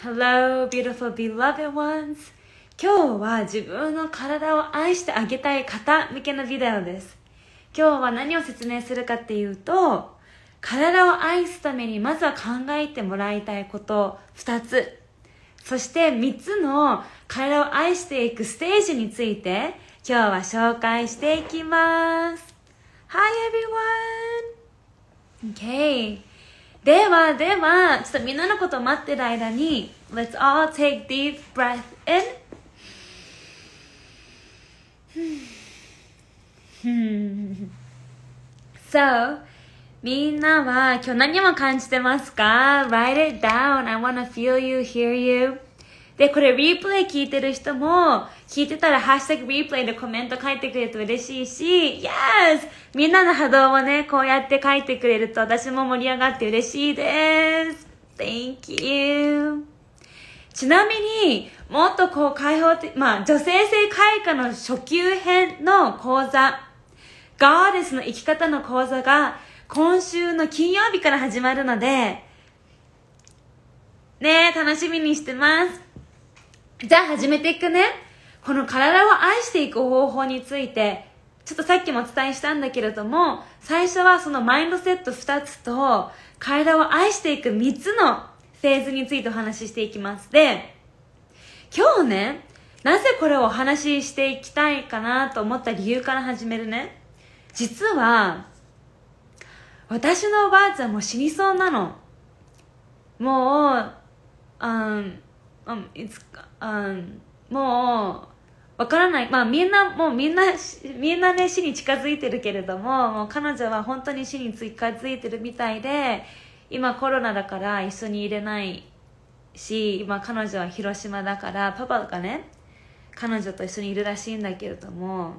Hello, beautiful beloved ones. 今日は自分の体を愛してあげたい方向けのビデオです。今日は何を説明するかっていうと、体を愛すためにまずは考えてもらいたいこと2つ。そして3つの体を愛していくステージについて今日は紹介していきます。Hi everyone! Okay. ではではちょっとみんなのこと待ってる間に Let's all take deep breath in so, みんなは今日何を感じてますか ?Write it down. I wanna feel you, hear you. で、これリプレイ聞いてる人も、聞いてたらハッシュタグリプレイでコメント書いてくれると嬉しいし、Yes! みんなの波動をね、こうやって書いてくれると私も盛り上がって嬉しいです。Thank you! ちなみに、もっとこう開放的、まあ女性性開花の初級編の講座、ガーデスの生き方の講座が今週の金曜日から始まるので、ね楽しみにしてます。じゃあ始めていくねこの体を愛していく方法についてちょっとさっきもお伝えしたんだけれども最初はそのマインドセット2つと体を愛していく3つのフェーズについてお話ししていきますで今日ねなぜこれをお話ししていきたいかなと思った理由から始めるね実は私のおばあちゃんも死にそうなのもう、うん、um, it's, um, もうわからない、まあ、みんなもうみんなみんなね死に近づいてるけれどももう彼女は本当に死に近づいてるみたいで今コロナだから一緒にいれないし今彼女は広島だからパパがね彼女と一緒にいるらしいんだけれども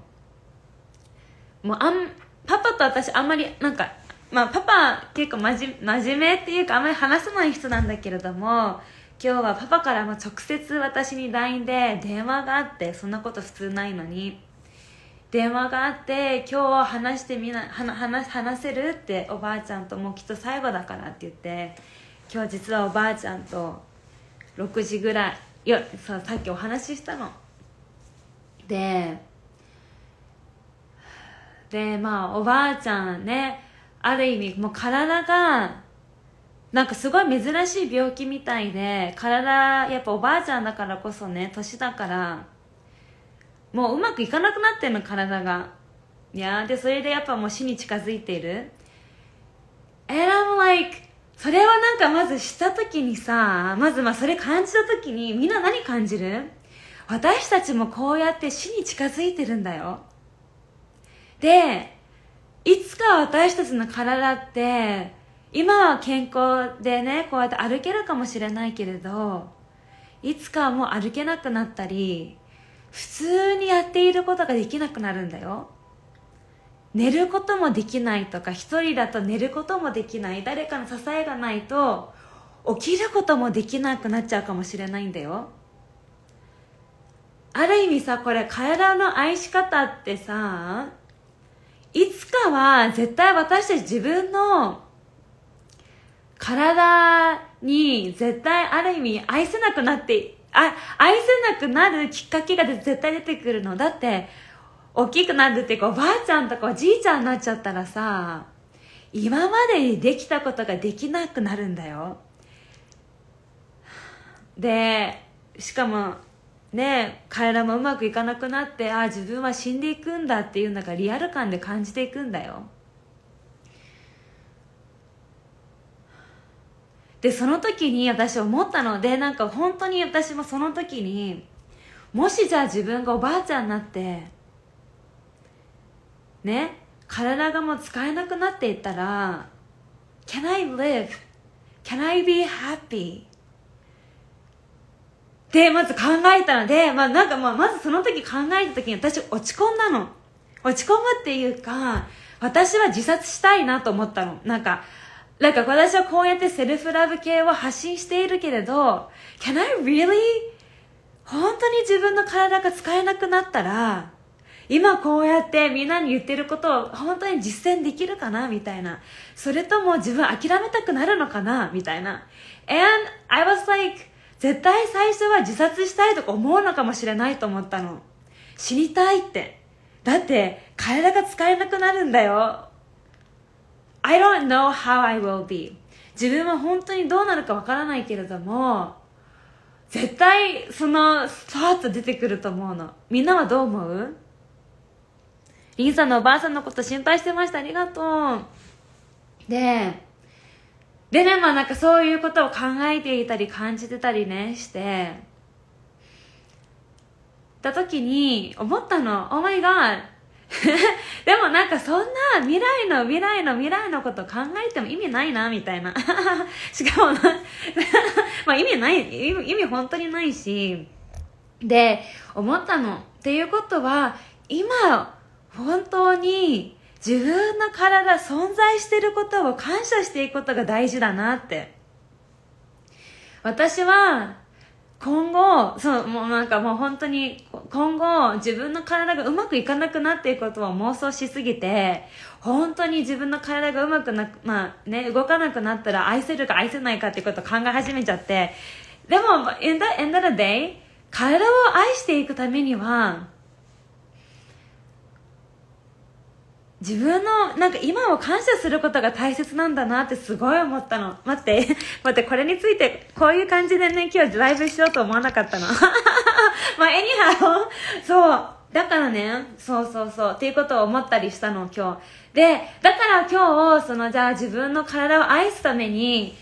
もうあんパパと私あんまりなんか、まあ、パパ結構真面目っていうかあんまり話さない人なんだけれども今日はパパからも直接私に LINE で電話があってそんなこと普通ないのに電話があって今日話してみな話話せるっておばあちゃんともうきっと最後だからって言って今日実はおばあちゃんと6時ぐらいよさっきお話ししたのででまあおばあちゃんねある意味もう体がなんかすごい珍しい病気みたいで体やっぱおばあちゃんだからこそね年だからもううまくいかなくなってるの体がいやでそれでやっぱもう死に近づいている And I'm like それはなんかまずした時にさまずまあそれ感じた時にみんな何感じる私たちもこうやって死に近づいてるんだよでいつか私たちの体って今は健康でねこうやって歩けるかもしれないけれどいつかはもう歩けなくなったり普通にやっていることができなくなるんだよ寝ることもできないとか一人だと寝ることもできない誰かの支えがないと起きることもできなくなっちゃうかもしれないんだよある意味さこれ体の愛し方ってさいつかは絶対私たち自分の体に絶対ある意味愛せなくなってあ愛せなくなるきっかけが絶対出てくるのだって大きくなるってこうばあちゃんとかおじいちゃんになっちゃったらさ今までできたことができなくなるんだよでしかもね体もうまくいかなくなってああ自分は死んでいくんだっていうのがリアル感で感じていくんだよでその時に私思ったのでなんか本当に私もその時にもしじゃあ自分がおばあちゃんになってね体がもう使えなくなっていったら Can I live? Can I be happy? でまず考えたので、まあ、なんかまあまずその時考えた時に私落ち込んだの落ち込むっていうか私は自殺したいなと思ったのなんかなんか私はこうやってセルフラブ系を発信しているけれど Can I really? 本当に自分の体が使えなくなったら今こうやってみんなに言ってることを本当に実践できるかなみたいな。それとも自分諦めたくなるのかなみたいな。And I was like, 絶対最初は自殺したいとか思うのかもしれないと思ったの。死にたいって。だって体が使えなくなるんだよ。I don't know how I will be 自分は本当にどうなるかわからないけれども絶対そのスパっと出てくると思うのみんなはどう思うリンさんのおばあさんのこと心配してましたありがとうででねまあなんかそういうことを考えていたり感じてたりねしてた時に思ったの「Oh my god でもなんかそんな未来の未来の未来のこと考えても意味ないなみたいな しかも まあ意味ない意味本当にないしで思ったのっていうことは今本当に自分の体存在してることを感謝していくことが大事だなって私は今後、そう、もうなんかもう本当に、今後自分の体がうまくいかなくなっていくことを妄想しすぎて、本当に自分の体がうまくな、まあね、動かなくなったら愛せるか愛せないかってことを考え始めちゃって、でも、in the end of the day、体を愛していくためには、自分のなんか今を感謝することが大切なんだなってすごい思ったの待って 待ってこれについてこういう感じでね今日ライブしようと思わなかったの まあエニハロそうだからねそうそうそうっていうことを思ったりしたの今日でだから今日そのじゃあ自分の体を愛すために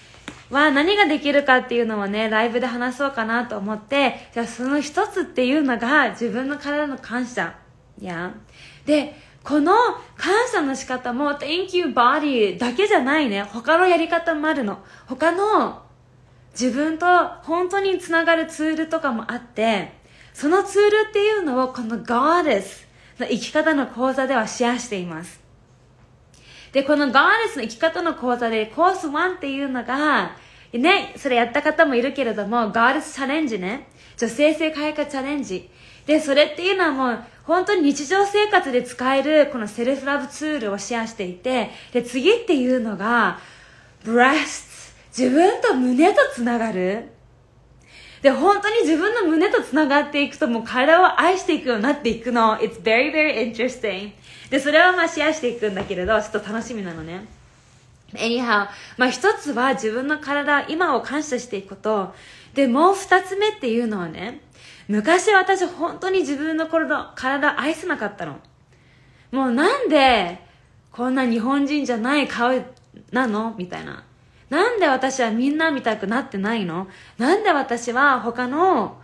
は何ができるかっていうのをねライブで話そうかなと思ってじゃあその一つっていうのが自分の体の感謝やでこの感謝の仕方も Thank you body だけじゃないね他のやり方もあるの他の自分と本当につながるツールとかもあってそのツールっていうのをこの Goddess の生き方の講座ではシェアしていますでこの Goddess の生き方の講座でコース1っていうのがね、それやった方もいるけれども、ガールズチャレンジね、女性性開花チャレンジでそれっていうのはもう本当に日常生活で使えるこのセルフラブツールをシェアしていてで次っていうのがブラスト自分と胸とつながるで本当に自分の胸とつながっていくともう体を愛していくようになっていくの It's very very interesting でそれはまあシェアしていくんだけれどちょっと楽しみなのね Anyhow、まあ、一つは自分の体今を感謝していくことでもう二つ目っていうのはね昔私本当に自分の体体愛せなかったのもうなんでこんな日本人じゃない顔なのみたいななんで私はみんな見たくなってないのなんで私は他の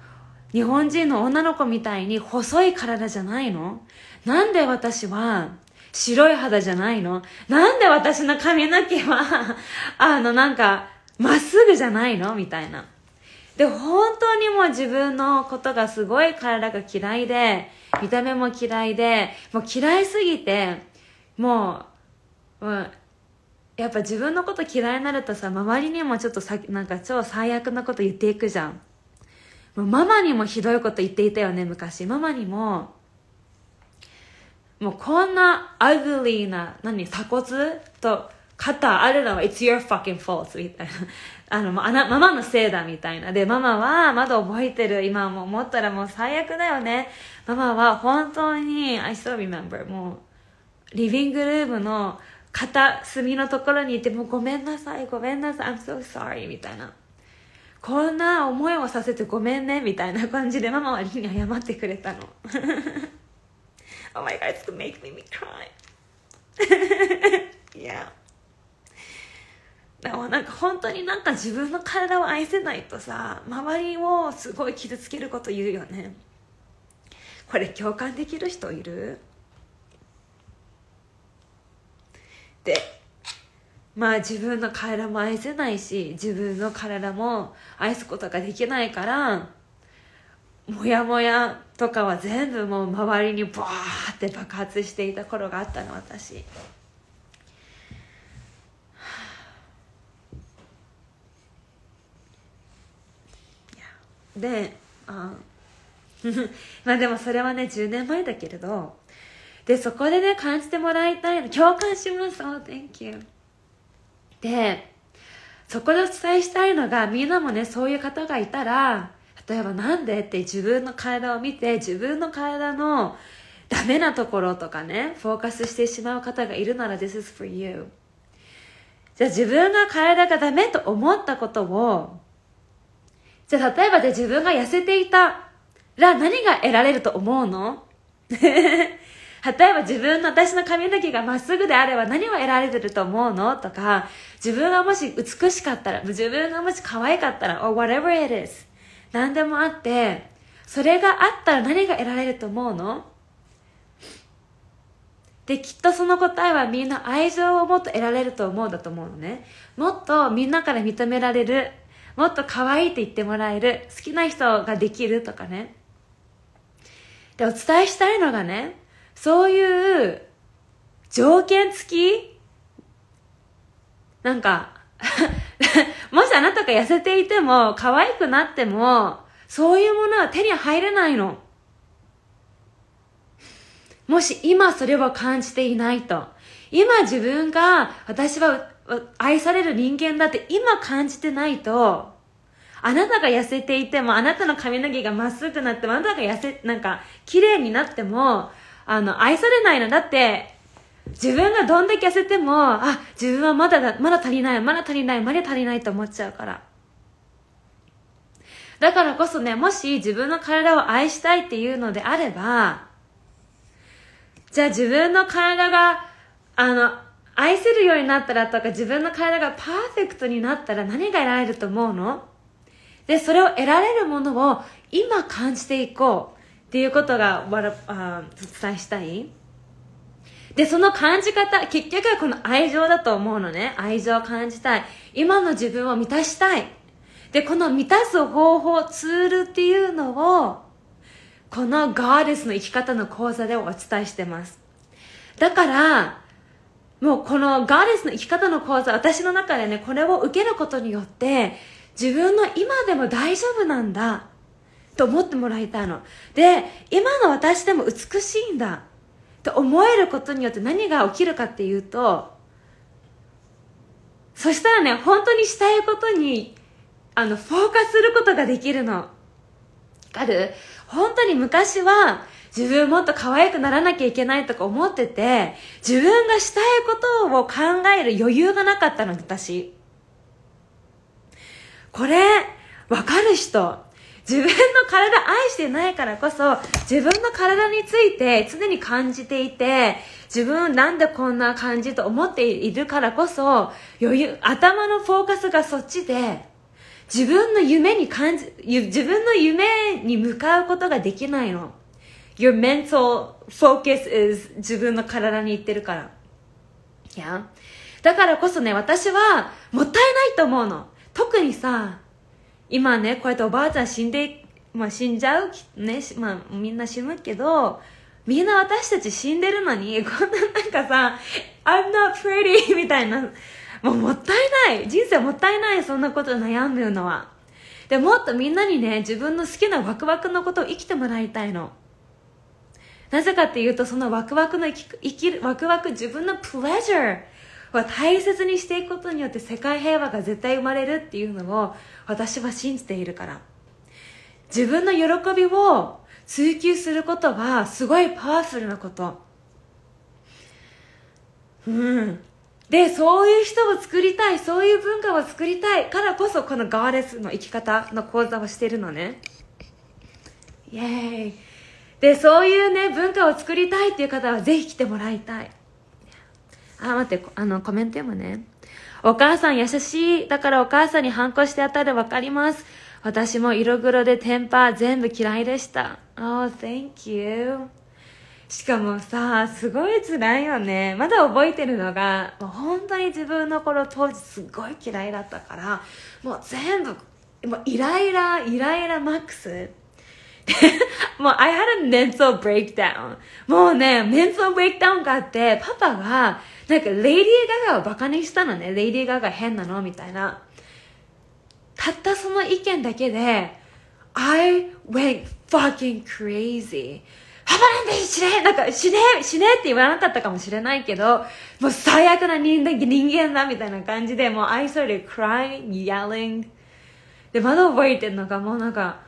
日本人の女の子みたいに細い体じゃないのなんで私は白い肌じゃないのなんで私の髪の毛はあのなんかまっすぐじゃないのみたいな。で本当にもう自分のことがすごい体が嫌いで見た目も嫌いでもう嫌いすぎてもう、うん、やっぱ自分のこと嫌いになるとさ周りにもちょっとさなんか超最悪なこと言っていくじゃんもうママにもひどいこと言っていたよね昔ママにももうこんなアグリーな何鎖骨と肩あるのは It's your fucking fault みたいなあの、ま、ママのせいだみたいな。で、ママは窓覚えてる。今も思ったらもう最悪だよね。ママは本当に、I still remember. もう、リビングルームの片隅のところにいて、もうごめんなさい、ごめんなさい、I'm so sorry みたいな。こんな思いをさせてごめんね、みたいな感じでママはリに謝ってくれたの。oh my god, it's gonna make me cry. yeah. でもなんか本当になんか自分の体を愛せないとさ周りをすごい傷つけること言うよねこれ共感できる人いるでまあ自分の体も愛せないし自分の体も愛すことができないからモヤモヤとかは全部もう周りにバーって爆発していた頃があったの私。であ まあでもそれはね10年前だけれどでそこでね感じてもらいたいの共感しますお h、oh, thank you でそこでお伝えしたいのがみんなもねそういう方がいたら例えばなんでって自分の体を見て自分の体のダメなところとかねフォーカスしてしまう方がいるなら This is for you じゃあ自分の体がダメと思ったことをじゃあ例えばじゃあ自分が痩せていたら何が得られると思うの 例えば自分の私の髪の毛がまっすぐであれば何を得られると思うのとか、自分がもし美しかったら、自分がもし可愛かったら、or whatever it is。何でもあって、それがあったら何が得られると思うので、きっとその答えはみんな愛情をもっと得られると思うだと思うのね。もっとみんなから認められる。もっと可愛いって言ってもらえる好きな人ができるとかねでお伝えしたいのがねそういう条件付きなんか もしあなたが痩せていても可愛くなってもそういうものは手に入れないのもし今それを感じていないと今自分が私は愛される人間だって今感じてないと、あなたが痩せていても、あなたの髪の毛がまっすぐとなっても、あなたが痩せ、なんか、綺麗になっても、あの、愛されないの。だって、自分がどんだけ痩せても、あ、自分はまだだ、まだ足りない、まだ足りない、まだ足りないと思っちゃうから。だからこそね、もし自分の体を愛したいっていうのであれば、じゃあ自分の体が、あの、愛せるようになったらとか自分の体がパーフェクトになったら何が得られると思うので、それを得られるものを今感じていこうっていうことがわらあ伝えしたい。で、その感じ方、結局はこの愛情だと思うのね。愛情を感じたい。今の自分を満たしたい。で、この満たす方法、ツールっていうのを、このガーデスの生き方の講座でお伝えしてます。だから、もうこのガーレスの生き方の講座私の中でねこれを受けることによって自分の今でも大丈夫なんだと思ってもらいたいので今の私でも美しいんだと思えることによって何が起きるかっていうとそしたらね本当にしたいことにあのフォーカスすることができるのわかる本当に昔は自分もっと可愛くならなきゃいけないとか思ってて、自分がしたいことを考える余裕がなかったの、私。これ、わかる人、自分の体愛してないからこそ、自分の体について常に感じていて、自分なんでこんな感じと思っているからこそ、余裕、頭のフォーカスがそっちで、自分の夢に感じ、自分の夢に向かうことができないの。your mental focus is 自分の体にいってるから。いや。だからこそね、私はもったいないと思うの。特にさ、今ね、こうやっておばあちゃん死んで、まあ死んじゃう、ね、まあみんな死ぬけど、みんな私たち死んでるのに、こんななんかさ、I'm not pretty みたいな、もうもったいない人生もったいないそんなこと悩んでるのは。でもっとみんなにね、自分の好きなワクワクのことを生きてもらいたいの。なぜかっていうと、そのワクワクの生き、生きる、ワクワク自分のプレジャーは大切にしていくことによって世界平和が絶対生まれるっていうのを私は信じているから。自分の喜びを追求することはすごいパワフルなこと。うん。で、そういう人を作りたい、そういう文化を作りたいからこそこのガーレスの生き方の講座をしてるのね。イェーイ。でそういうね文化を作りたいっていう方はぜひ来てもらいたいあ待ってあのコメント読むねお母さん優しいだからお母さんに反抗してったる分かります私も色黒でテンパ全部嫌いでした Oh thank you しかもさすごい辛いよねまだ覚えてるのがもう本当に自分の頃当時すごい嫌いだったからもう全部もうイライライライラマックス もう I had a mental breakdown. もうね、mental breakdown があって、パパが、なんかレイディー・ガガをバカにしたのね。レイディー・ガガ変なのみたいな。たったその意見だけで、I went fucking crazy. パパなんで死ねなんか死ね死ねって言わなかったかもしれないけど、もう最悪な人間だみたいな感じで、もう I started crying, yelling. で、まだ覚えてんのか、もうなんか、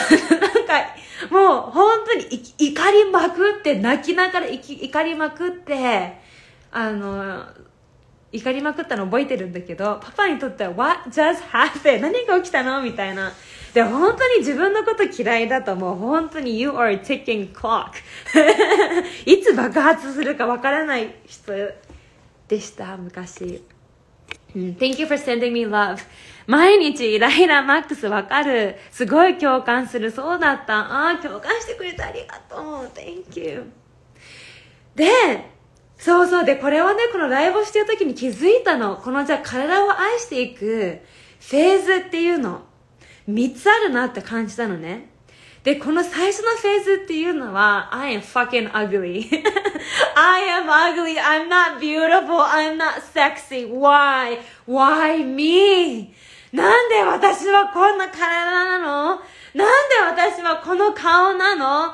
なんか、もう本当に怒りまくって、泣きながら怒りまくって、あの、怒りまくったの覚えてるんだけど、パパにとっては、What just happened? 何が起きたのみたいな。で、本当に自分のこと嫌いだともう本当に You are ticking clock いつ爆発するかわからない人でした、昔。Thank you for sending me love. 毎日イライラマックスわかる。すごい共感する。そうだった。ああ、共感してくれてありがとう。Thank you. で、そうそう。で、これはね、このライブをしてる時に気づいたの。このじゃあ体を愛していくフェーズっていうの。3つあるなって感じたのね。で、この最初のフェーズっていうのは、I am fucking ugly. I am ugly. I'm not beautiful. I'm not sexy. Why? Why me? なんで私はこんな体なのなんで私はこの顔なの ?I'm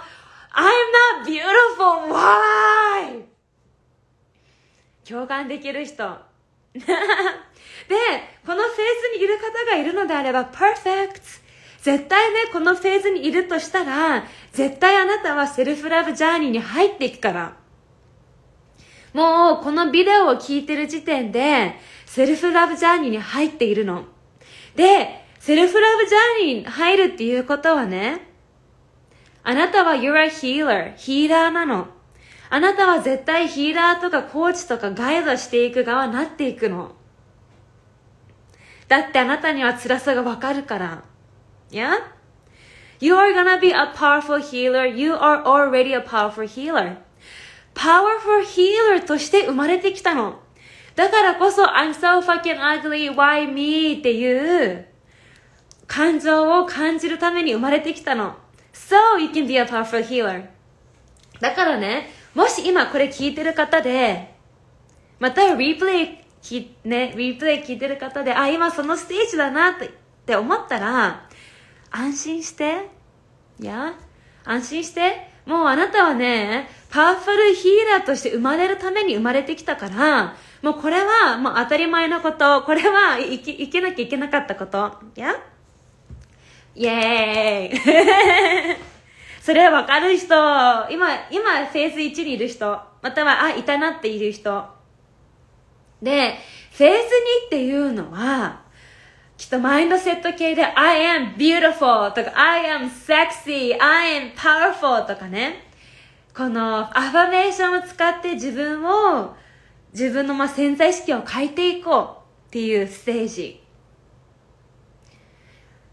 not beautiful, why? 共感できる人。で、このフェーズにいる方がいるのであれば、perfect! 絶対ね、このフェーズにいるとしたら、絶対あなたはセルフラブジャーニーに入っていくから。もう、このビデオを聞いてる時点で、セルフラブジャーニーに入っているの。で、セルフラブジャーニーに入るっていうことはね、あなたは you're a healer, ヒーラーなの。あなたは絶対ヒーラーとかコーチとかガイドしていく側になっていくの。だってあなたには辛さがわかるから。Yeah? You are gonna be a powerful healer. You are already a powerful healer. Powerful healer として生まれてきたの。だからこそ、I'm so fucking ugly, why me? っていう感情を感じるために生まれてきたの。So you can be a powerful healer. だからね、もし今これ聞いてる方で、またリプレイ、きね、リプレイ聞いてる方で、あ、今そのステージだなって思ったら、安心して。いや、安心して。もうあなたはね、パワフルヒーラーとして生まれるために生まれてきたから、もうこれはもう当たり前のこと。これは行き、生けなきゃいけなかったこと。いやイェーイそれわかる人。今、今、フェーズ1にいる人。または、あ、いたなっている人。で、フェーズ2っていうのは、きっとマインドセット系で I am beautiful とか I am sexy, I am powerful とかね。このアファメーションを使って自分を自分のまあ潜在意識を変えていこうっていうステージ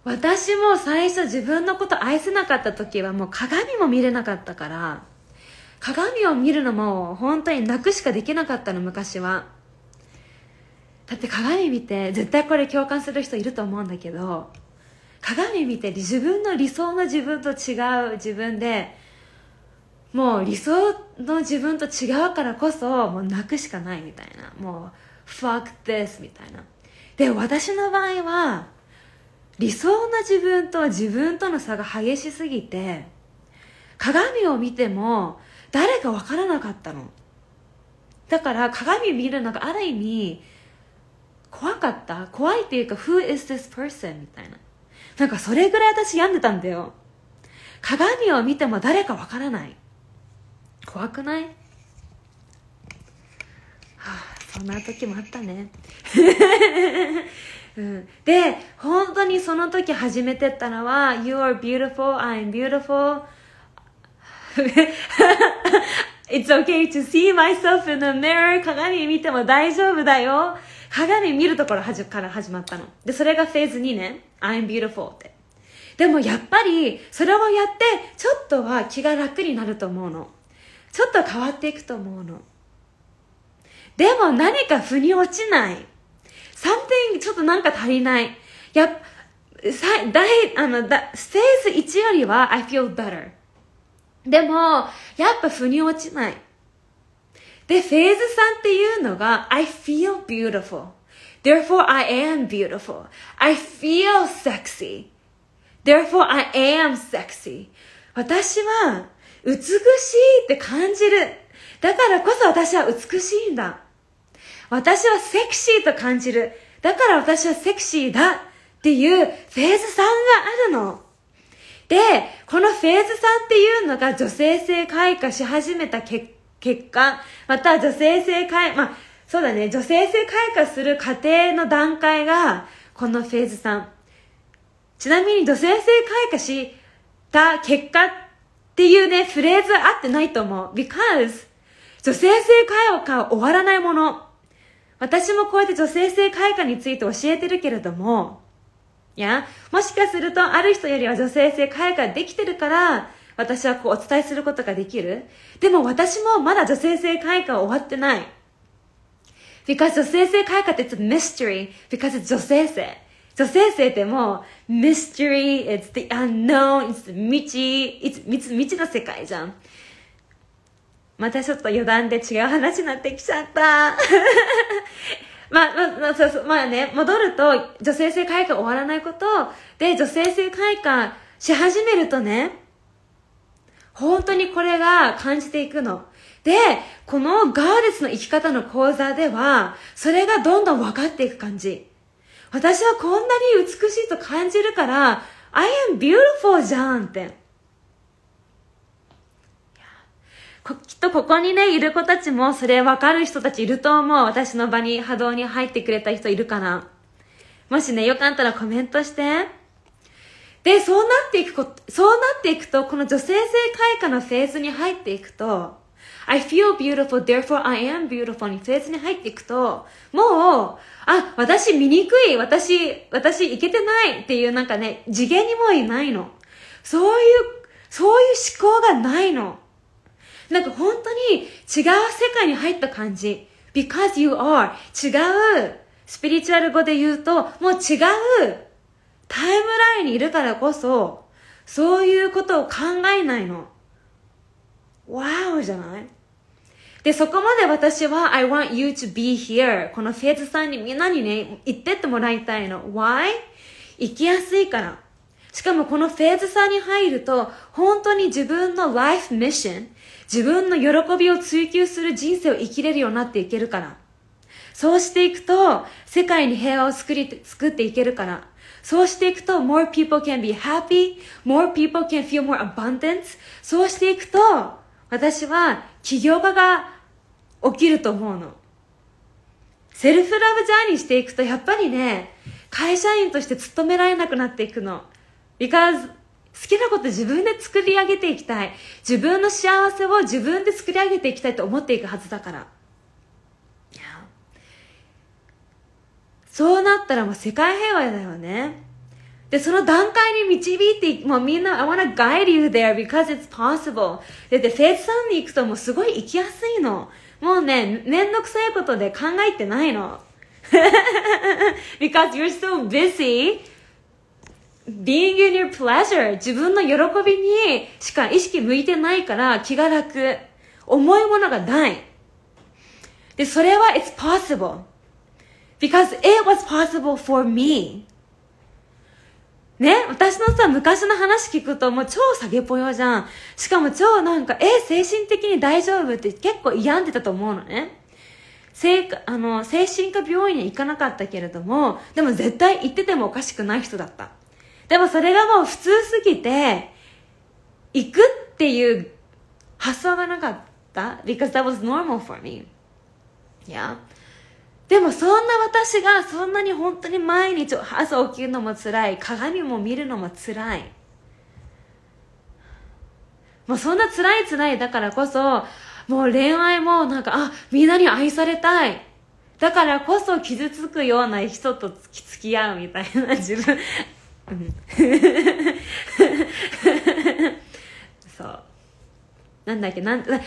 私も最初自分のこと愛せなかった時はもう鏡も見れなかったから鏡を見るのも本当に泣くしかできなかったの昔はだって鏡見て絶対これ共感する人いると思うんだけど鏡見て自分の理想の自分と違う自分でもう理想の自分と違うからこそもう泣くしかないみたいなもう fuck this みたいなで私の場合は理想な自分と自分との差が激しすぎて鏡を見ても誰か分からなかったのだから鏡見るのがある意味怖かった怖いっていうか Who is this person? みたいななんかそれぐらい私病んでたんだよ鏡を見ても誰か分からない怖くないはあそんな時もあったね うん、で本当にその時始めてったのは「You are beautiful, I'm beautiful It's okay to see myself in the mirror 鏡見ても大丈夫だよ」鏡見るところから始まったのでそれがフェーズ2ね「I'm beautiful」ってでもやっぱりそれをやってちょっとは気が楽になると思うのちょっと変わっていくと思うの。でも何か腑に落ちない。something ちょっとなんか足りない。やっだい、あのだステージ1よりは I feel better でもやっぱ腑に落ちないでフェーズ3っていうのが I feel beautiful therefore I am beautiful I feel sexy therefore I am sexy 私は美しいって感じる。だからこそ私は美しいんだ。私はセクシーと感じる。だから私はセクシーだっていうフェーズ3があるの。で、このフェーズ3っていうのが女性性開花し始めた結果、また女性性開、まあ、そうだね、女性性開花する過程の段階が、このフェーズ3。ちなみに女性性開花した結果っっていうね、フレーズ合ってないと思う。because 女性性会話は終わらないもの。私もこうやって女性性開花について教えてるけれども、いや、もしかするとある人よりは女性性開花できてるから、私はこうお伝えすることができる。でも私もまだ女性性開花は終わってない。because 女性性開花って it's a mystery because it's 女性性。そう、先生ってもう、mystery, it's the unknown, it's 道、it's 未知の世界じゃん。またちょっと余談で違う話になってきちゃった。まあ、まあ、まあ、そうそう、まあね、戻ると、女性性開花終わらないこと、で、女性性開花し始めるとね、本当にこれが感じていくの。で、このガールズの生き方の講座では、それがどんどん分かっていく感じ。私はこんなに美しいと感じるから、I am beautiful じゃんって。きっとここにね、いる子たちもそれわかる人たちいると思う。私の場に波動に入ってくれた人いるかな。もしね、よかったらコメントして。で、そうなっていくこそうなっていくと、この女性性開花のフェーズに入っていくと、I feel beautiful, therefore I am beautiful にフェーズに入っていくと、もう、あ、私醜い、私、私いけてないっていうなんかね、次元にもいないの。そういう、そういう思考がないの。なんか本当に違う世界に入った感じ。because you are 違う、スピリチュアル語で言うと、もう違うタイムラインにいるからこそ、そういうことを考えないの。わーじゃないで、そこまで私は I want you to be here このフェーズさんにみんなにね、行ってってもらいたいの。Why? 行きやすいから。しかもこのフェーズさんに入ると、本当に自分の life mission、自分の喜びを追求する人生を生きれるようになっていけるから。そうしていくと、世界に平和を作り、作っていけるから。そうしていくと、more people can be happy, more people can feel more abundance. そうしていくと、私は起業家が起きると思うの。セルフラブジャーニーしていくと、やっぱりね、会社員として勤められなくなっていくの。because 好きなこと自分で作り上げていきたい。自分の幸せを自分で作り上げていきたいと思っていくはずだから。そうなったらもう世界平和だよね。で、その段階に導いて、もうみんな、I wanna guide you there because it's possible. で、で、フェイズさんに行くともうすごい行きやすいの。もうね、めんどくさいことで考えてないの。because you're so busy being in your pleasure. 自分の喜びにしか意識向いてないから気が楽。重いものがない。で、それは it's possible. Because it was possible for me. ね、私のさ、昔の話聞くともう超下げぽよじゃん。しかも超なんか、え、精神的に大丈夫って結構病んでたと思うのね。精あの精神科病院に行かなかったけれども、でも絶対行っててもおかしくない人だった。でもそれがもう普通すぎて、行くっていう発想がなかった because that was normal for me. Yeah. でもそんな私がそんなに本当に毎日朝起きるのも辛い鏡も見るのも辛いもうそんな辛い辛いだからこそもう恋愛もなんかあみんなに愛されたいだからこそ傷つくような人と付き合うみたいな自分うんなんだっけなんそんな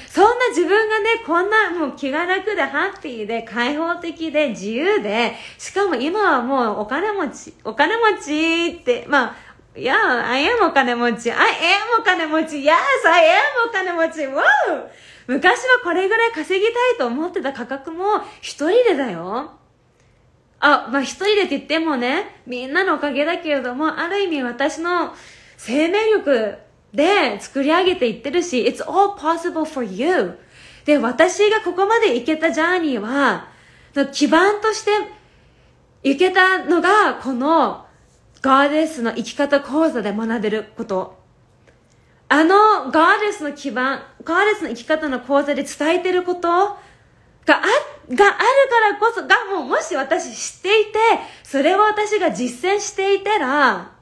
自分がね、こんなもう気が楽でハッピーで開放的で自由で、しかも今はもうお金持ち、お金持ちって、まあ、いや、I am お金持ち。I am お金持ち。Yes, I am お金持ち。Wow! 昔はこれぐらい稼ぎたいと思ってた価格も一人でだよ。あ、まあ一人でって言ってもね、みんなのおかげだけれども、ある意味私の生命力で作り上げていってるし It's all possible for you で私がここまで行けたジャーニーは基盤として行けたのがこのガーデスの生き方講座で学べることあのガーデスの基盤ガーデスの生き方の講座で伝えてることがあ、があるからこそ、がもうもし私知っていて、それを私が実践していたら、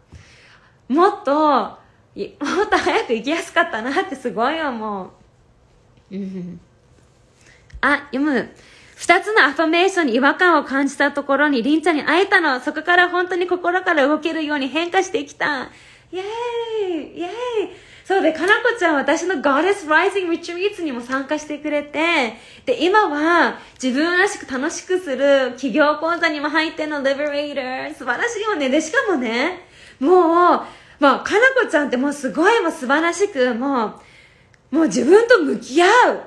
もっともっと早く行きやすかったなってすごい思う。うあ、読む。二つのアファメーションに違和感を感じたところに、りんちゃんに会えたの。そこから本当に心から動けるように変化してきた。イェーイイェーイそうで、かなこちゃん私の Goddess Rising Retreats にも参加してくれて、で、今は自分らしく楽しくする企業講座にも入っての Liberator。素晴らしいよね。で、しかもね、もう、もう、かなこちゃんってもうすごいもう素晴らしく、もう、もう自分と向き合う。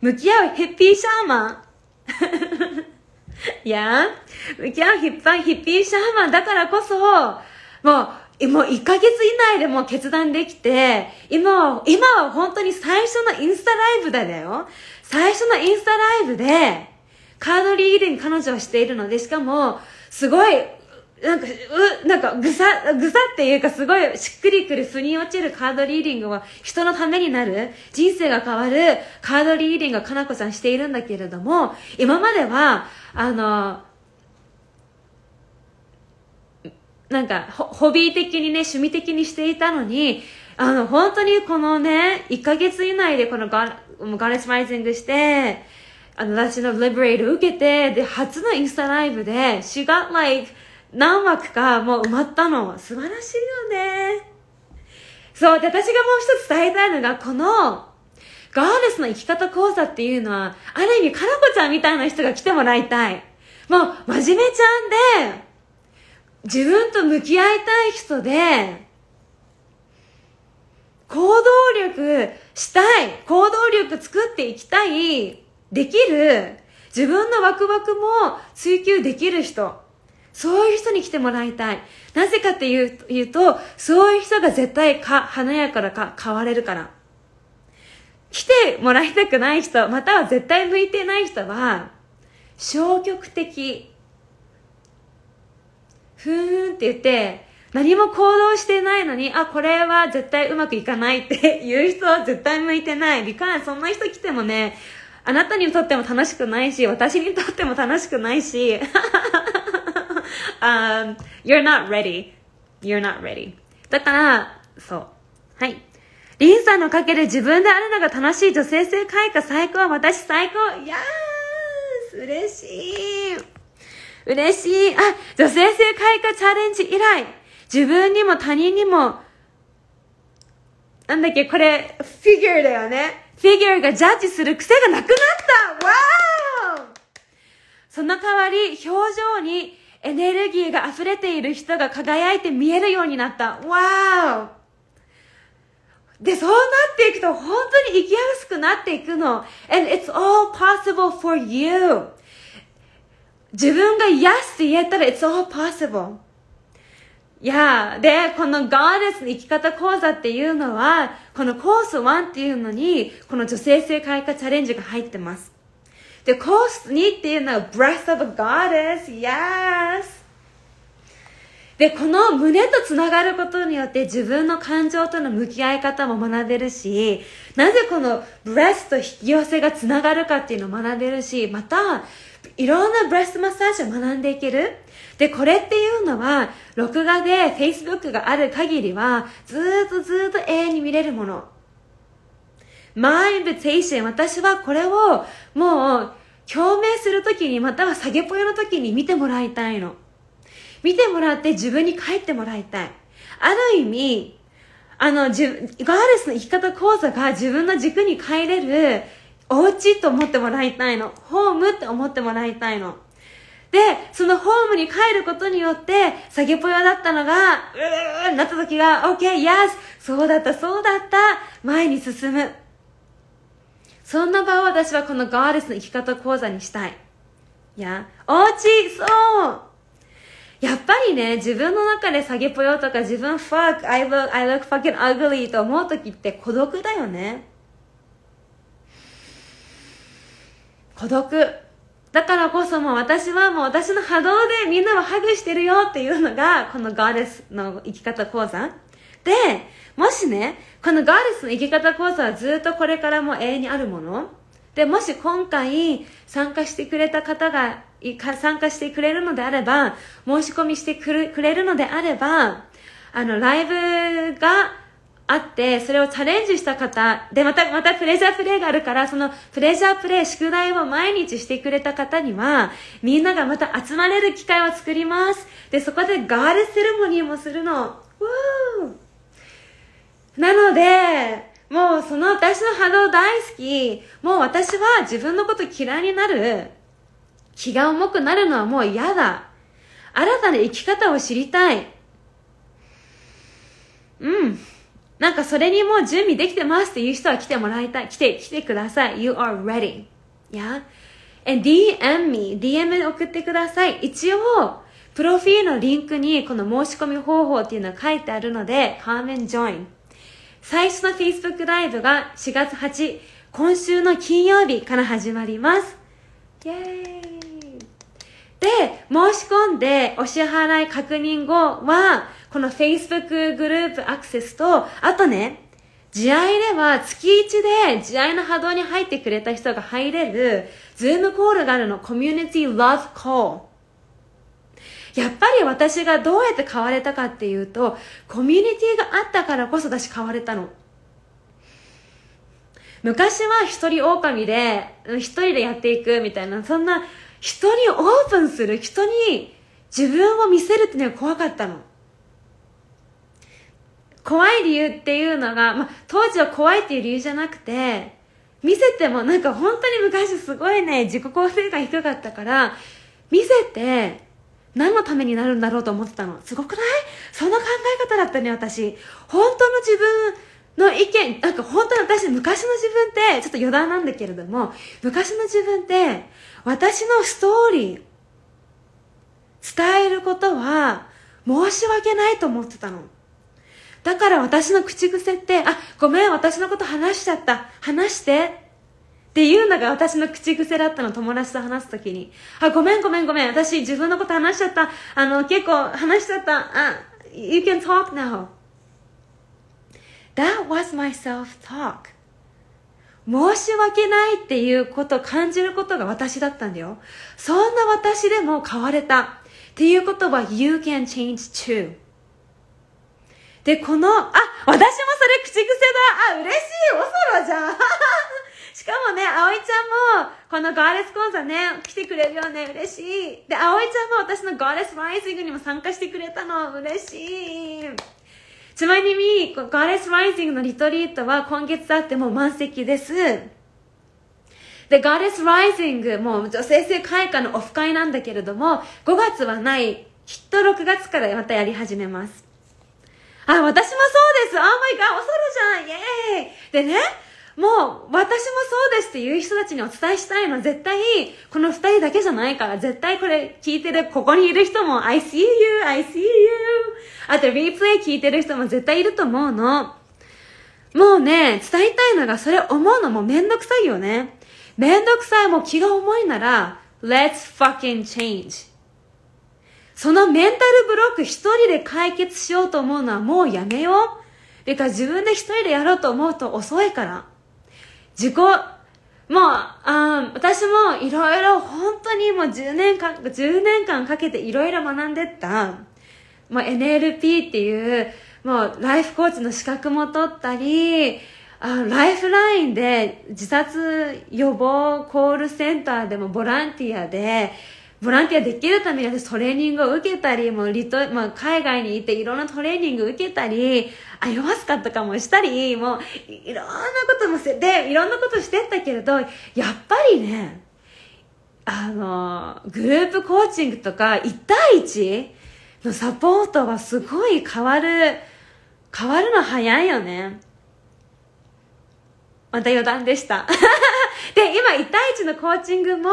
向き合うヘッピーシャーマン。いや、向き合うヒッパン、ヒッピーシャーマンだからこそ、もう、もう1ヶ月以内でも決断できて、今は、今は本当に最初のインスタライブだよ。最初のインスタライブで、カードリーディング彼女をしているので、しかも、すごいなんか、う、なんか、ぐさ、ぐさっていうか、すごい、しっくりくる、腑に落ちるカードリーディングは、人のためになる、人生が変わる、カードリーディングがかなこさんしているんだけれども、今までは、あの、なんか、ホビー的にね、趣味的にしていたのに、あの、本当にこのね、1ヶ月以内でこのガガレスマイジングして、あの、私のリベレート受けて、で、初のインスタライブで、she got like 何枠かもう埋まったの。素晴らしいよね。そう、で、私がもう一つ伝えたいのが、この、ガールスの生き方講座っていうのは、ある意味、カラコちゃんみたいな人が来てもらいたい。もう、真面目ちゃんで、自分と向き合いたい人で、行動力したい、行動力作っていきたい、できる、自分のワクワクも追求できる人。そういう人に来てもらいたい。なぜかっていう言うと、そういう人が絶対か、華やかだか、変われるから。来てもらいたくない人、または絶対向いてない人は、消極的。ふーんって言って、何も行動してないのに、あ、これは絶対うまくいかないっていう人は絶対向いてない。理ンそんな人来てもね、あなたにとっても楽しくないし、私にとっても楽しくないし、um, you're not ready. You're not ready. だから、そう。はい。リンさんのかける自分であるのが楽しい女性性開花最高。私最高。やー嬉しい。嬉しい。あ、女性性開花チャレンジ以来。自分にも他人にも、なんだっけ、これ、フィギュアだよね。フィギュアがジャッジする癖がなくなったわーその代わり、表情にエネルギーが溢れている人が輝いて見えるようになった。わーで、そうなっていくと本当に生きやすくなっていくの。And it's all possible for you. 自分が Yes って言えたら It's all possible. いやで、このガー s s の生き方講座っていうのは、このコース1っていうのに、この女性性開花チャレンジが入ってます。で、コース2っていうのは breath of a goddess, yes! で、この胸と繋がることによって自分の感情との向き合い方も学べるし、なぜこのブレスと引き寄せが繋がるかっていうのを学べるし、また、いろんなブレスマッサージを学んでいける。で、これっていうのは、録画で Facebook がある限りは、ずっとずっと永遠に見れるもの。マ y イン v テ t シ t 私はこれをもう共鳴するときにまたは下げぽよのときに見てもらいたいの見てもらって自分に帰ってもらいたいある意味あの自ガールスの生き方講座が自分の軸に帰れるお家と思ってもらいたいのホームって思ってもらいたいので、そのホームに帰ることによって、下げぽよだったのが、うーなった時が、OK, yes! そうだった、そうだった前に進む。そんな場を私はこのガーデスの生き方講座にしたい。いや、おうち、そうやっぱりね、自分の中で下げぽよとか自分 fuck, I look, I look fucking ugly と思う時って孤独だよね。孤独。だからこそもう私はもう私の波動でみんなをハグしてるよっていうのがこのガーデスの生き方講座。で、もしね、このガールズの生き方講座はずっとこれからも永遠にあるもので、もし今回参加してくれた方が、参加してくれるのであれば、申し込みしてくれるのであれば、あの、ライブがあって、それをチャレンジした方、で、また、またプレジャープレイがあるから、そのプレジャープレイ、宿題を毎日してくれた方には、みんながまた集まれる機会を作ります。で、そこでガールセレモニーもするの。わーなので、もうその私の波動大好き。もう私は自分のこと嫌いになる。気が重くなるのはもう嫌だ。新たな生き方を知りたい。うん。なんかそれにもう準備できてますっていう人は来てもらいたい。来て、来てください。You are ready. Yeah? And DM me. DM 送ってください。一応、プロフィールのリンクにこの申し込み方法っていうのは書いてあるので、comment join. 最初の Facebook ライブが4月8、今週の金曜日から始まります。イェーイで、申し込んでお支払い確認後は、この Facebook グループアクセスと、あとね、試合では月1で試合の波動に入ってくれた人が入れる、ズームコールがあるの、コミュニティ Love Call。やっぱり私がどうやって変われたかっていうとコミュニティがあったからこそ私変われたの昔は一人狼で一人でやっていくみたいなそんな人にオープンする人に自分を見せるってのは怖かったの怖い理由っていうのが、まあ、当時は怖いっていう理由じゃなくて見せてもなんか本当に昔すごいね自己肯定感低かったから見せて何のためになるんだろうと思ってたのすごくないその考え方だったね私本当の自分の意見なんか本当に私昔の自分ってちょっと余談なんだけれども昔の自分って私のストーリー伝えることは申し訳ないと思ってたのだから私の口癖ってあごめん私のこと話しちゃった話してっていうのが私の口癖だったの、友達と話すときに。あ、ごめんごめんごめん。私自分のこと話しちゃった。あの、結構話しちゃった。あ、you can talk now. That was my self-talk. 申し訳ないっていうこと感じることが私だったんだよ。そんな私でも変われた。っていうことは You can change too. で、この、あ、私もそれ口癖だあ、嬉しいおそろじゃんしかもね、葵ちゃんも、このガーレス講座ね、来てくれるよね、嬉しい。で、葵ちゃんも私のガーレスライジングにも参加してくれたの、嬉しい。ちなみに、ガーレスライジングのリトリートは今月あってもう満席です。で、ガーレスライジング、もう女性性開花のオフ会なんだけれども、5月はない、きっと6月からまたやり始めます。あ、私もそうですあ、h m い g 恐るじゃんイェーイでね、もう、私もそうですっていう人たちにお伝えしたいの、絶対、この二人だけじゃないから、絶対これ聞いてる、ここにいる人も、I see you, I see you. あと、リプレイ聞いてる人も絶対いると思うの。もうね、伝えたいのが、それ思うのもめんどくさいよね。めんどくさい、もう気が重いなら、Let's fucking change. そのメンタルブロック一人で解決しようと思うのはもうやめよう。てか自分で一人でやろうと思うと遅いから。自己、もう、あ私もいろいろ本当にもう10年間、10年間かけていろいろ学んでった、もう NLP っていう、もうライフコーチの資格も取ったり、あライフラインで自殺予防コールセンターでもボランティアでボランティアできるために私トレーニングを受けたり、もうリト、まあ、海外に行っていろんなトレーニング受けたり、あ、ヨすスカとかもしたり、もういろんなこともせ、で、いろんなことしてったけれど、やっぱりね、あの、グループコーチングとか1対1のサポートはすごい変わる、変わるの早いよね。また余談でした。で、今1対1のコーチングも、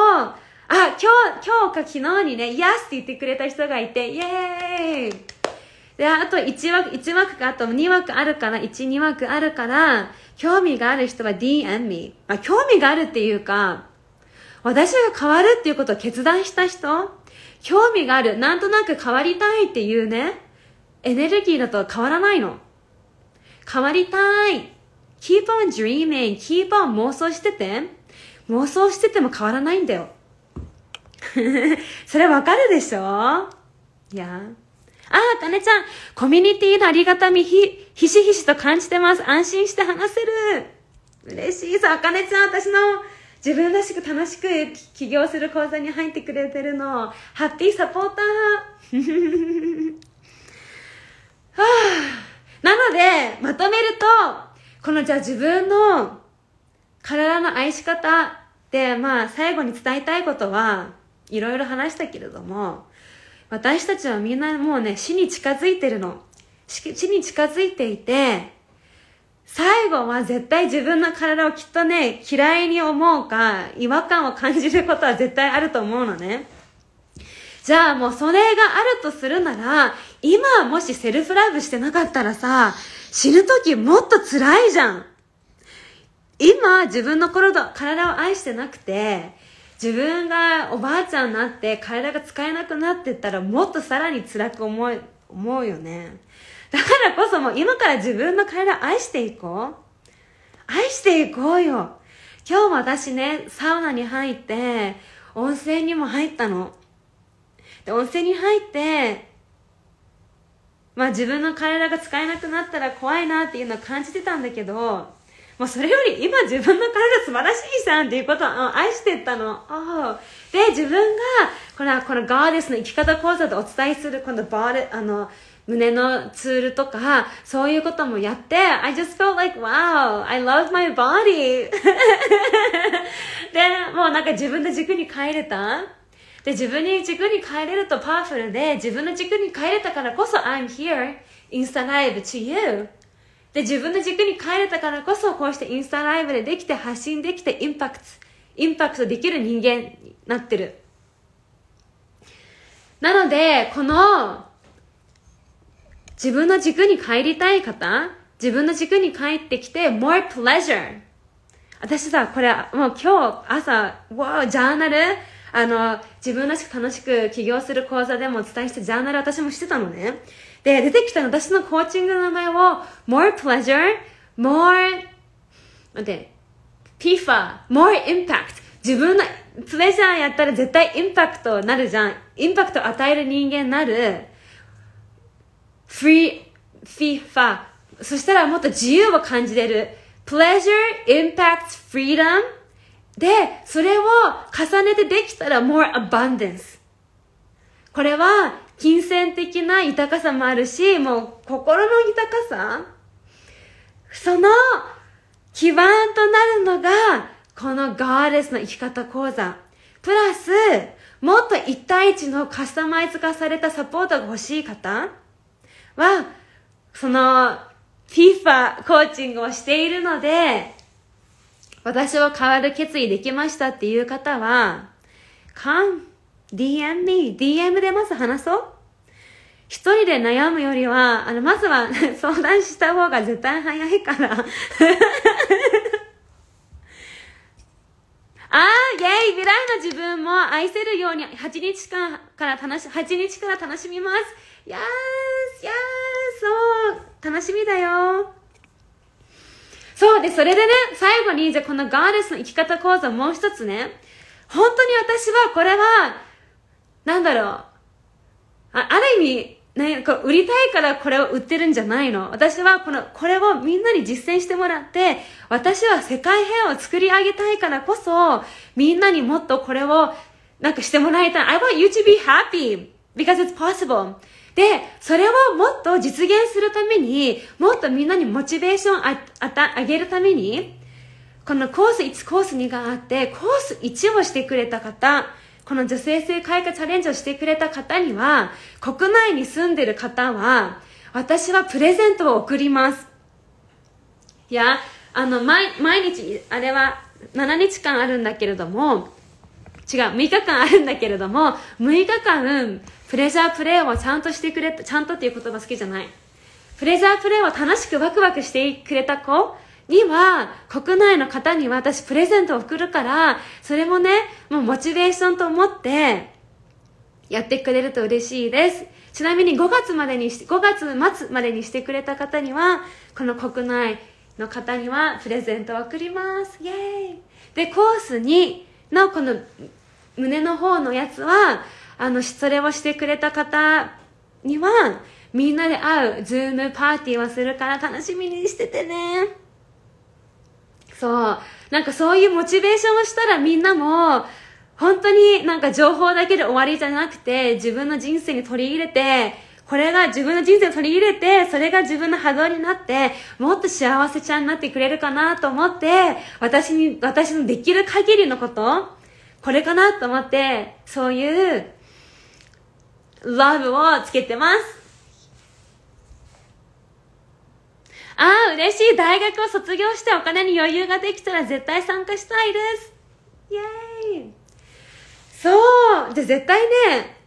あ、今日、今日か昨日にね、イエスって言ってくれた人がいて、イエーイで、あと1枠、1枠か、あと2枠あるから、1、2枠あるから、興味がある人は DM me。あ、興味があるっていうか、私が変わるっていうことを決断した人興味がある。なんとなく変わりたいっていうね、エネルギーだと変わらないの。変わりたい。keep on dreaming, keep on 妄想してて。妄想してても変わらないんだよ。それわかるでしょいや。ああ、かねちゃん、コミュニティのありがたみひ、ひしひしと感じてます。安心して話せる。嬉しいさ、あかねちゃん、私の自分らしく楽しく起業する講座に入ってくれてるの。ハッピーサポーター。はあ、なので、まとめると、このじゃあ自分の体の愛し方で、まあ最後に伝えたいことは、いろいろ話したけれども、私たちはみんなもうね、死に近づいてるの。死に近づいていて、最後は絶対自分の体をきっとね、嫌いに思うか、違和感を感じることは絶対あると思うのね。じゃあもうそれがあるとするなら、今もしセルフラブしてなかったらさ、死ぬ時もっと辛いじゃん。今自分の体を愛してなくて、自分がおばあちゃんになって体が使えなくなってったらもっとさらに辛く思い思うよねだからこそもう今から自分の体愛していこう愛していこうよ今日も私ねサウナに入って温泉にも入ったので温泉に入ってまあ自分の体が使えなくなったら怖いなっていうのを感じてたんだけどもうそれより今自分の体素晴らしいさんっていうことを愛してったの。で、自分が、この、このガーデスの生き方講座でお伝えする、このバーレ、あの、胸のツールとか、そういうこともやって、I just felt like, wow, I love my body! で、もうなんか自分で軸に帰れたで、自分に軸に帰れるとパワフルで、自分の軸に帰れたからこそ、I'm here, Insta Live to you! で、自分の軸に帰れたからこそ、こうしてインスタライブでできて、発信できて、インパクト、インパクトできる人間になってる。なので、この、自分の軸に帰りたい方、自分の軸に帰ってきて、more pleasure。私さ、これ、もう今日朝、わジャーナル、あの、自分らしく楽しく起業する講座でもお伝えして、ジャーナル私もしてたのね。で、出てきた私のコーチングの名前を、more pleasure, more, 待って、FIFA, more impact. 自分のプレジャーやったら絶対インパクトなるじゃん。インパクト与える人間なる。free, FIFA. そしたらもっと自由を感じれる。pleasure, impact, freedom. で、それを重ねてできたら more abundance。これは金銭的な豊かさもあるし、もう心の豊かさその基盤となるのが、このガーレスの生き方講座。プラス、もっと1対1のカスタマイズ化されたサポートが欲しい方は、その FIFA コーチングをしているので、私を変わる決意できましたっていう方は、かん、DM me, DM でまず話そう。一人で悩むよりは、あの、まずは 相談した方が絶対早いから ああ、イェイ未来の自分も愛せるように8日間から楽し、8日から楽しみます。やーす、やーそう、楽しみだよそうで、それでね、最後に、じゃこのガールスの生き方講座もう一つね、本当に私はこれは、なんだろう、あある意味、ね、こう売りたいからこれを売ってるんじゃないの私はこのこれをみんなに実践してもらって私は世界編を作り上げたいからこそみんなにもっとこれをなんかしてもらいたい I want you to be happy because it's possible でそれをもっと実現するためにもっとみんなにモチベーションああた上げるためにこのコース1コース2があってコース1をしてくれた方この女性性開花チャレンジをしてくれた方には、国内に住んでる方は、私はプレゼントを贈ります。いや、あの、毎、毎日、あれは7日間あるんだけれども、違う、6日間あるんだけれども、6日間、プレジャープレイをちゃんとしてくれた、ちゃんとっていう言葉好きじゃない。プレジャープレイを楽しくワクワクしてくれた子には、国内の方には私プレゼントを送るから、それもね、もうモチベーションと思って、やってくれると嬉しいです。ちなみに5月までにし、5月末までにしてくれた方には、この国内の方にはプレゼントを送ります。イェーイで、コースに、のこの胸の方のやつは、あの、それをしてくれた方には、みんなで会う、ズームパーティーをするから楽しみにしててね。そうなんかそういうモチベーションをしたらみんなも本当になんか情報だけで終わりじゃなくて自分の人生に取り入れてこれが自分の人生を取り入れて、それが自分の波動になって、もっと幸せちゃんになってくれるかなと思って、私に、私のできる限りのこと、これかなと思って、そういう、ラブをつけてます。ああ、嬉しい。大学を卒業してお金に余裕ができたら絶対参加したいです。イェーイ。そう。じゃ絶対ね、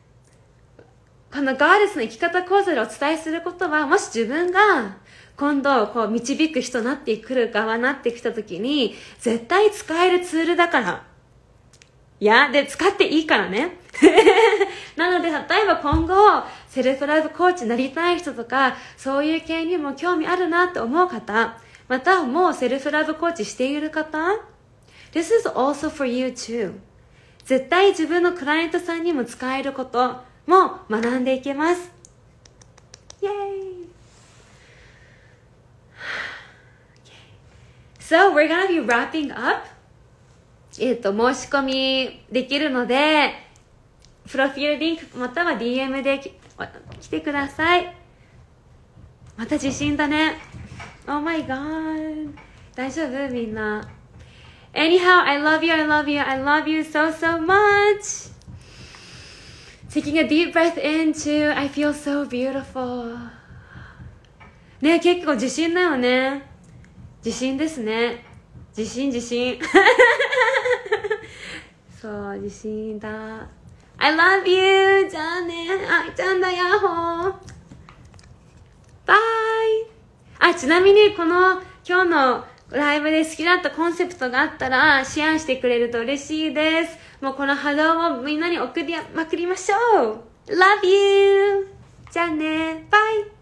このガールズの生き方講座でお伝えすることは、もし自分が今度、こう、導く人になってくる側なってきた時に、絶対使えるツールだから。いや、で、使っていいからね。なので、例えば今後、セルフラブコーチになりたい人とか、そういう系にも興味あるなと思う方、またもうセルフラブコーチしている方、This is also for you too. 絶対自分のクライアントさんにも使えることも学んでいけます。イェーイ So we're gonna be wrapping up えっ、ー、と、申し込みできるので、プロフィールリンクまたは DM で来てください。また地震だね。Oh my god. 大丈夫みんな。Anyhow, I love you, I love you, I love you so, so much. Taking a deep breath in to I feel so beautiful. ね結構自信だよね。自信ですね。自信自信。そう地震だ I love you! じゃあねあいちゃんだヤッホーバイあちなみにこの今日のライブで好きだったコンセプトがあったらシェアしてくれると嬉しいですもうこの波動をみんなに送りまくりましょう Love you! じゃあねバイ